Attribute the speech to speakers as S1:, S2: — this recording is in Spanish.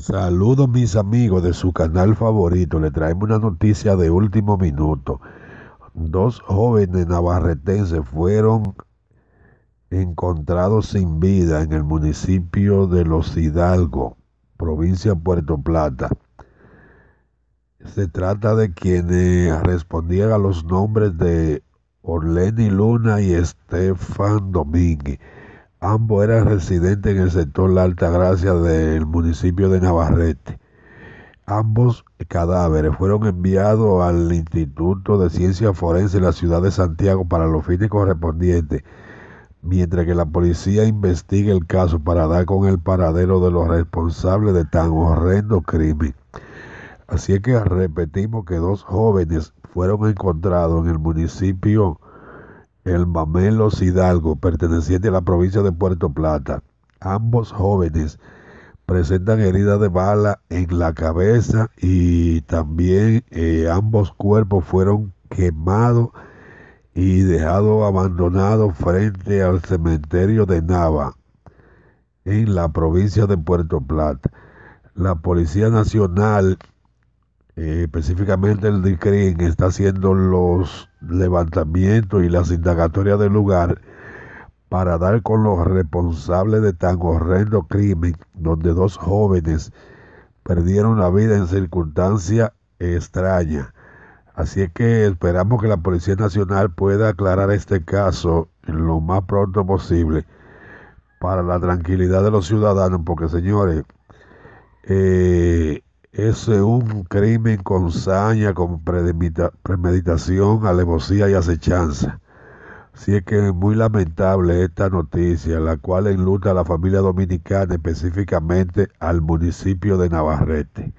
S1: Saludos mis amigos de su canal favorito. Le traemos una noticia de último minuto. Dos jóvenes navarretenses fueron encontrados sin vida en el municipio de Los Hidalgo, provincia de Puerto Plata. Se trata de quienes respondían a los nombres de Orleni Luna y Estefan Domínguez. Ambos eran residentes en el sector La Alta Gracia del municipio de Navarrete. Ambos cadáveres fueron enviados al Instituto de Ciencia Forense de la ciudad de Santiago para los fines correspondientes, mientras que la policía investiga el caso para dar con el paradero de los responsables de tan horrendo crimen. Así es que repetimos que dos jóvenes fueron encontrados en el municipio el Mamelos Hidalgo, perteneciente a la provincia de Puerto Plata. Ambos jóvenes presentan heridas de bala en la cabeza y también eh, ambos cuerpos fueron quemados y dejados abandonados frente al cementerio de Nava, en la provincia de Puerto Plata. La Policía Nacional eh, específicamente el DICRIN está haciendo los levantamientos y las indagatorias del lugar para dar con los responsables de tan horrendo crimen donde dos jóvenes perdieron la vida en circunstancia extraña. Así es que esperamos que la Policía Nacional pueda aclarar este caso lo más pronto posible para la tranquilidad de los ciudadanos, porque señores, eh, eh, un crimen con saña, con premeditación, alevosía y acechanza. Si es que es muy lamentable esta noticia, la cual enluta a la familia dominicana, específicamente al municipio de Navarrete.